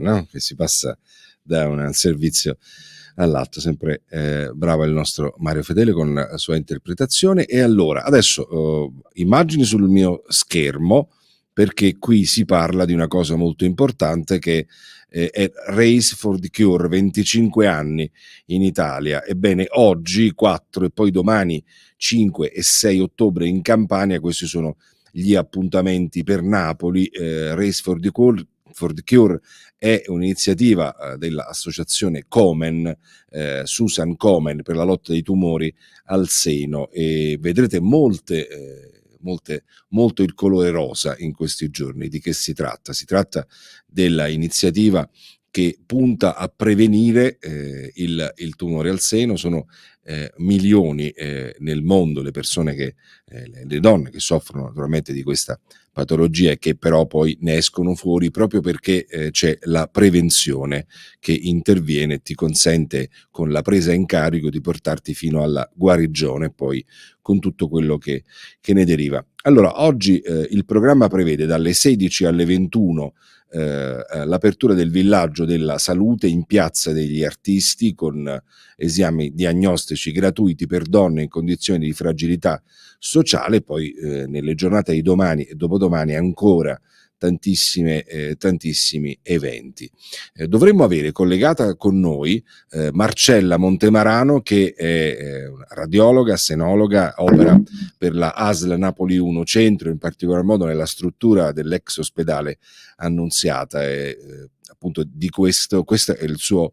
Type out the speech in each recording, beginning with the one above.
no? che si passa da un servizio all'altro. Sempre eh, bravo il nostro Mario Fedele con la sua interpretazione. E allora, adesso eh, immagini sul mio schermo, perché qui si parla di una cosa molto importante che eh, è Race for the Cure, 25 anni in Italia. Ebbene, oggi 4 e poi domani 5 e 6 ottobre in Campania, questi sono gli appuntamenti per Napoli, eh, Race for the Cure, for the Cure è un'iniziativa eh, dell'associazione Comen, eh, Susan Comen, per la lotta ai tumori al seno e vedrete molte... Eh, Molte, molto il colore rosa in questi giorni. Di che si tratta? Si tratta dell'iniziativa che punta a prevenire eh, il, il, tumore al seno. Sono eh, milioni eh, nel mondo le persone che, eh, le, le donne che soffrono naturalmente di questa patologie che però poi ne escono fuori proprio perché eh, c'è la prevenzione che interviene e ti consente con la presa in carico di portarti fino alla guarigione poi con tutto quello che, che ne deriva. Allora, oggi eh, il programma prevede dalle 16 alle 21 eh, eh, l'apertura del villaggio della salute in piazza degli artisti con esami diagnostici gratuiti per donne in condizioni di fragilità sociale, poi eh, nelle giornate di domani e dopodomani ancora tantissime, eh, tantissimi eventi. Eh, dovremmo avere collegata con noi eh, Marcella Montemarano che è eh, radiologa, senologa, opera per la ASL Napoli 1 Centro, in particolar modo nella struttura dell'ex ospedale annunziata. E, eh, appunto di questo, questo è il suo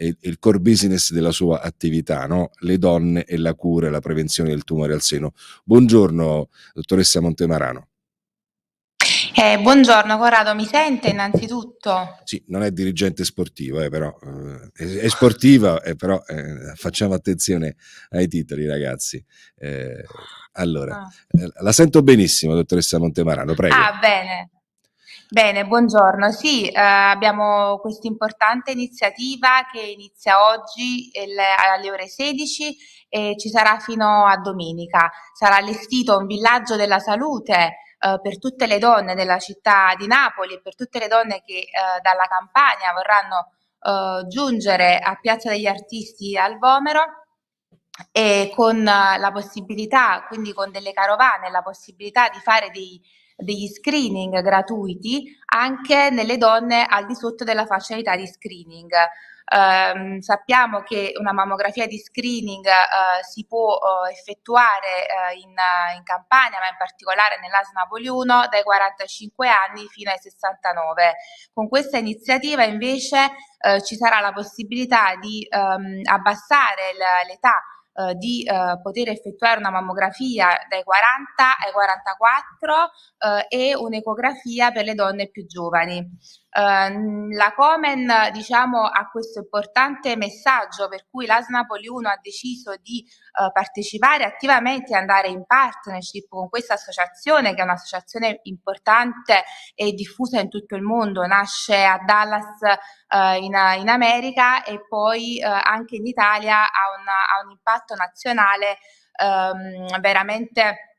il core business della sua attività, no? le donne e la cura e la prevenzione del tumore al seno. Buongiorno dottoressa Montemarano. Eh, buongiorno Corrado, mi sente innanzitutto? Sì, non è dirigente sportiva, eh, però eh, è, è, sportiva, eh, però eh, facciamo attenzione ai titoli ragazzi. Eh, allora, ah. la sento benissimo, dottoressa Montemarano, prego. Ah, bene. Bene, buongiorno. Sì, eh, abbiamo questa importante iniziativa che inizia oggi il, alle ore 16 e ci sarà fino a domenica. Sarà allestito un villaggio della salute eh, per tutte le donne della città di Napoli e per tutte le donne che eh, dalla campagna vorranno eh, giungere a Piazza degli Artisti al Vomero e con eh, la possibilità, quindi con delle carovane, la possibilità di fare dei, degli screening gratuiti anche nelle donne al di sotto della fascia di screening. Ehm, sappiamo che una mammografia di screening eh, si può eh, effettuare eh, in, in, Campania, ma in particolare nell'AS Napoli 1, dai 45 anni fino ai 69. Con questa iniziativa invece eh, ci sarà la possibilità di ehm, abbassare l- l'età eh, di eh, poter effettuare una mammografia dai 40 ai 44 eh, e un'ecografia per le donne più giovani. Eh, la Comen diciamo, ha questo importante messaggio per cui l'AS Napoli 1 ha deciso di eh, partecipare attivamente e andare in partnership con questa associazione che è un'associazione importante e diffusa in tutto il mondo, nasce a Dallas eh, in, in, America e poi eh, anche in Italia ha, una, ha un impatto nazionale ehm, veramente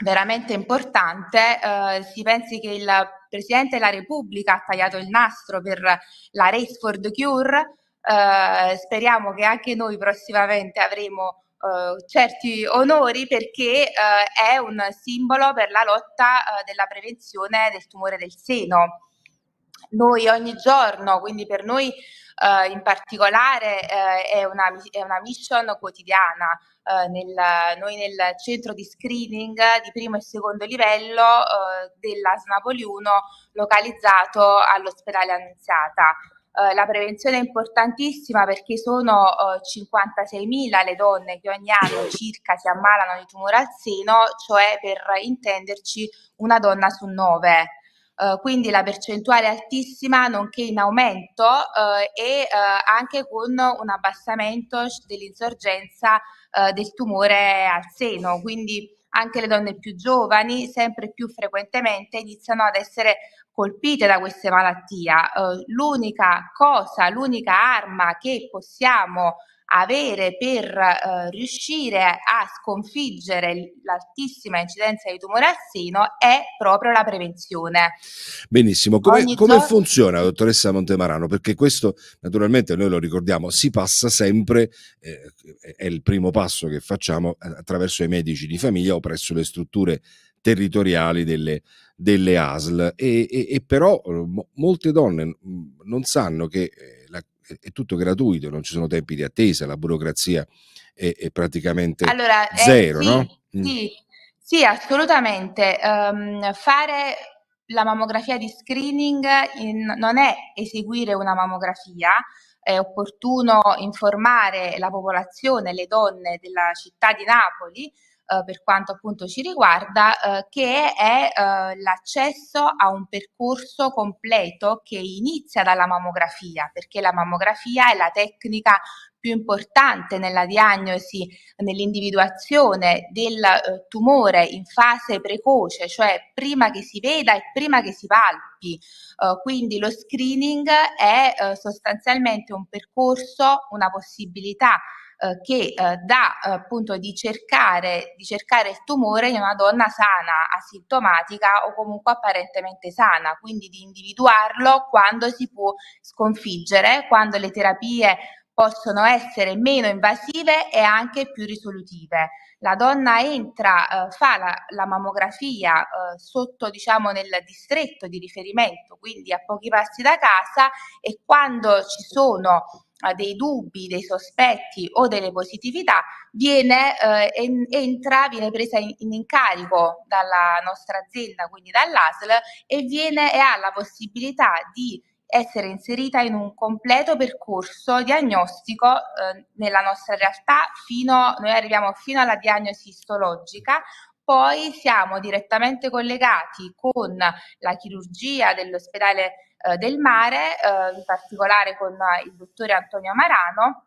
veramente importante. Eh, si pensi che il Presidente della Repubblica ha tagliato il nastro per la Race for the Cure, eh, speriamo che anche noi prossimamente avremo eh, certi onori perché eh, è un simbolo per la lotta eh, della prevenzione del tumore del seno noi ogni giorno, quindi per noi eh, in particolare eh, è, una, è, una, mission quotidiana. Eh, nel, noi nel centro di screening di primo e secondo livello eh, della Snapoli 1 localizzato all'ospedale Annunziata. Eh, la prevenzione è importantissima perché sono 56.000 eh, le donne che ogni anno circa si ammalano di tumore al seno, cioè per intenderci una donna su nove. Uh, quindi la percentuale altissima nonché in aumento uh, e uh, anche con un abbassamento dell'insorgenza del tumore al seno. Quindi anche le donne più giovani sempre più frequentemente iniziano ad essere colpite da queste malattie, eh, l'unica cosa, l'unica arma che possiamo avere per eh, riuscire a sconfiggere l'altissima incidenza di tumore al seno è proprio la prevenzione. Benissimo, come, come giorno... funziona dottoressa Montemarano? Perché questo naturalmente noi lo ricordiamo, si passa sempre, eh, è il primo passo che facciamo eh, attraverso i medici di famiglia o presso le strutture territoriali delle, delle ASL. E, e, e però eh, molte donne non sanno che eh, la, è tutto gratuito, non ci sono tempi di attesa, la burocrazia è, è praticamente allora, eh, zero, eh, sì, no? Mm. Sì, sì assolutamente. Um, fare la mammografia di screening in, non è eseguire una mammografia, è opportuno informare la popolazione, le donne della città di Napoli eh, per quanto appunto ci riguarda, eh, che è eh, l'accesso a un percorso completo che inizia dalla mammografia, perché la mammografia è la tecnica più importante nella diagnosi, nell'individuazione del eh, tumore in fase precoce, cioè prima che si veda e prima che si palpi. Eh, quindi lo screening è eh, sostanzialmente un percorso, una possibilità eh, che eh, dà eh, appunto di cercare, di cercare il tumore in una donna sana, asintomatica o comunque apparentemente sana, quindi di individuarlo quando si può sconfiggere, quando le terapie possono essere meno invasive e anche più risolutive. La donna entra, eh, fa la, la mammografia eh, sotto, diciamo, nel distretto di riferimento, quindi a pochi passi da casa e quando ci sono dei dubbi, dei sospetti o delle positività viene, eh, entra, viene presa in, in, incarico dalla nostra azienda, quindi dall'ASL, e, viene, e ha la possibilità di essere inserita in un completo percorso diagnostico eh, nella nostra realtà fino, noi arriviamo fino alla diagnosi istologica, poi siamo direttamente collegati con la chirurgia dell'ospedale eh, del mare, eh, in particolare con il dottore Antonio Marano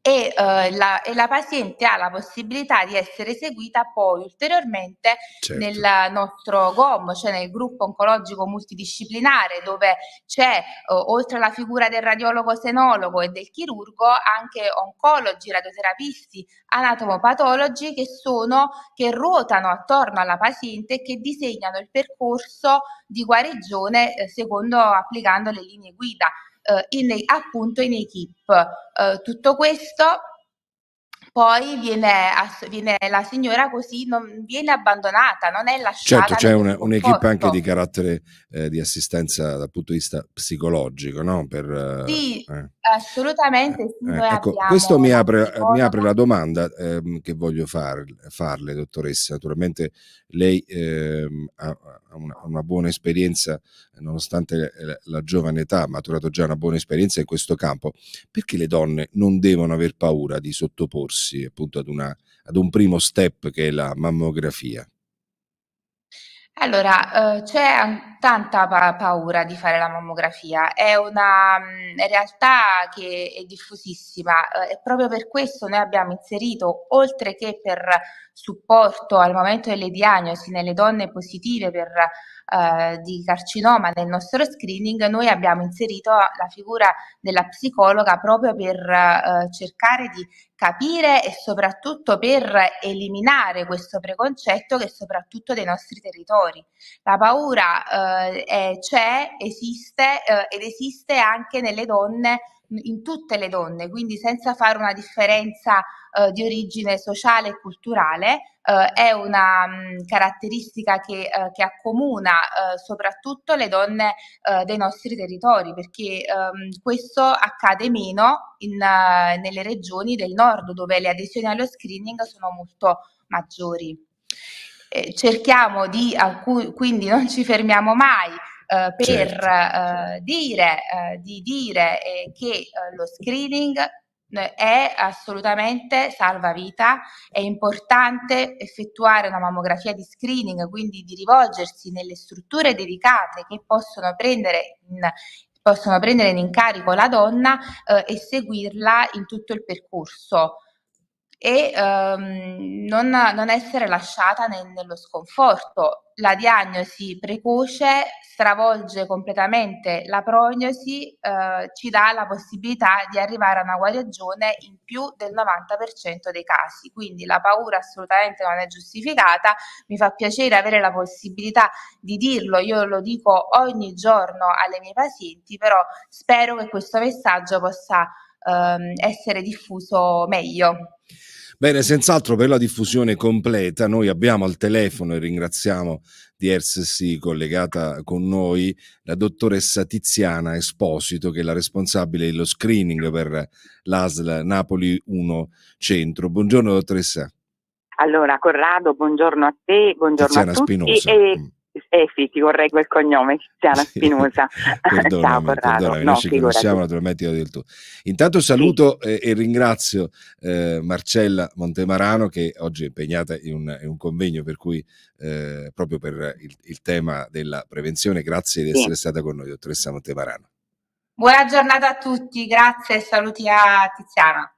e, eh, la, e, la, paziente ha la possibilità di essere seguita poi ulteriormente certo. nel nostro GOM, cioè nel gruppo oncologico multidisciplinare, dove c'è eh, oltre alla figura del radiologo senologo e del chirurgo anche oncologi, radioterapisti, anatomopatologi che, sono, che ruotano attorno alla paziente e che disegnano il percorso di guarigione eh, secondo applicando le linee guida. Eh, in, appunto in equip. Eh, tutto questo poi viene, viene, la signora così non viene abbandonata, non è lasciata. Certo, c'è un, un'equipe anche di carattere eh, di assistenza dal punto di vista psicologico, no? Per, sì, eh. assolutamente eh, sì. Eh, ecco, questo mi apre, mi apre, la domanda ehm, che voglio far, farle, dottoressa. Naturalmente lei ehm, ha una, una, buona esperienza, nonostante eh, la, la giovane età, ha maturato già una buona esperienza in questo campo. Perché le donne non devono aver paura di sottoporsi? approcciarsi appunto ad, una, ad un primo step che è la mammografia? Allora, eh, c'è tanta pa- paura di fare la mammografia, è una mh, realtà che è diffusissima eh, e proprio per questo noi abbiamo inserito, oltre che per supporto al momento delle diagnosi nelle donne positive per, eh, di carcinoma nel nostro screening, noi abbiamo inserito la figura della psicologa proprio per eh, cercare di capire e soprattutto per eliminare questo preconcetto che è soprattutto dei nostri territori. La paura eh, eh, eh, c'è, esiste eh, ed esiste anche nelle donne, in tutte le donne, quindi senza fare una differenza eh, di origine sociale e culturale, eh, è una mh, mm, caratteristica che, eh, che accomuna soprattutto le donne dei nostri territori, perché ehm, questo accade meno in, nelle regioni del nord dove le adesioni allo screening sono molto maggiori eh, cerchiamo di, quindi non ci fermiamo mai eh, per certo. Eh, certo. dire, eh, di dire eh, che lo screening è assolutamente salvavita, è importante effettuare una mammografia di screening, quindi di rivolgersi nelle strutture dedicate che possono prendere in, possono prendere in incarico la donna eh, e seguirla in tutto il percorso e ehm, non, non, essere lasciata nel, nello sconforto. La diagnosi precoce stravolge completamente la prognosi, eh, ci dà la possibilità di arrivare a una guarigione in più del 90% dei casi, quindi la paura assolutamente non è giustificata, mi fa piacere avere la possibilità di dirlo, io lo dico ogni giorno alle mie pazienti, però spero che questo messaggio possa ehm, essere diffuso meglio. Bene, senz'altro per la diffusione completa noi abbiamo al telefono e ringraziamo di RSC collegata con noi la dottoressa Tiziana Esposito che è la responsabile dello screening per l'ASL Napoli 1 Centro. Buongiorno dottoressa. Allora Corrado, buongiorno a te, buongiorno Tiziana a tutti Spinosa. e mm. Eh sì, ti vorrei quel cognome, Tiziana sì. Spinosa. Ciao Corrado. No, noi ci conosciamo naturalmente io del tuo. Intanto saluto sì. eh, e ringrazio eh, Marcella Montemarano che oggi è impegnata in un, in un convegno per cui eh, proprio per il, il, tema della prevenzione. Grazie di essere stata con noi, dottoressa Montemarano. Buona giornata a tutti, grazie e saluti a Tiziana.